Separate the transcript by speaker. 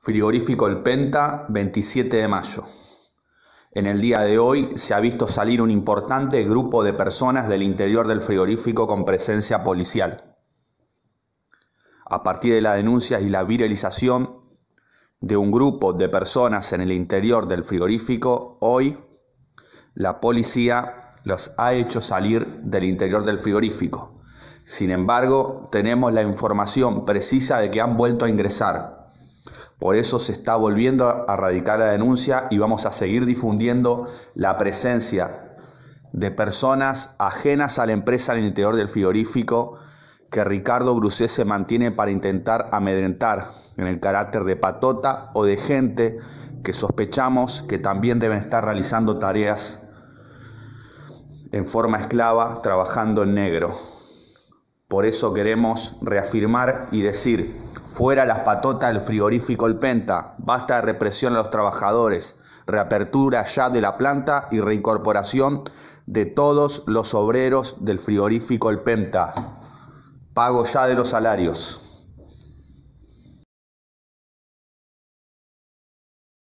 Speaker 1: Frigorífico El Penta, 27 de mayo. En el día de hoy se ha visto salir un importante grupo de personas del interior del frigorífico con presencia policial. A partir de las denuncias y la viralización de un grupo de personas en el interior del frigorífico, hoy la policía los ha hecho salir del interior del frigorífico. Sin embargo, tenemos la información precisa de que han vuelto a ingresar por eso se está volviendo a radicar la denuncia y vamos a seguir difundiendo la presencia de personas ajenas a la empresa en el interior del frigorífico que Ricardo brucé se mantiene para intentar amedrentar en el carácter de patota o de gente que sospechamos que también deben estar realizando tareas en forma esclava, trabajando en negro. Por eso queremos reafirmar y decir Fuera las patotas del frigorífico El Penta, basta de represión a los trabajadores, reapertura ya de la planta y reincorporación de todos los obreros del frigorífico El Penta. Pago ya de los salarios.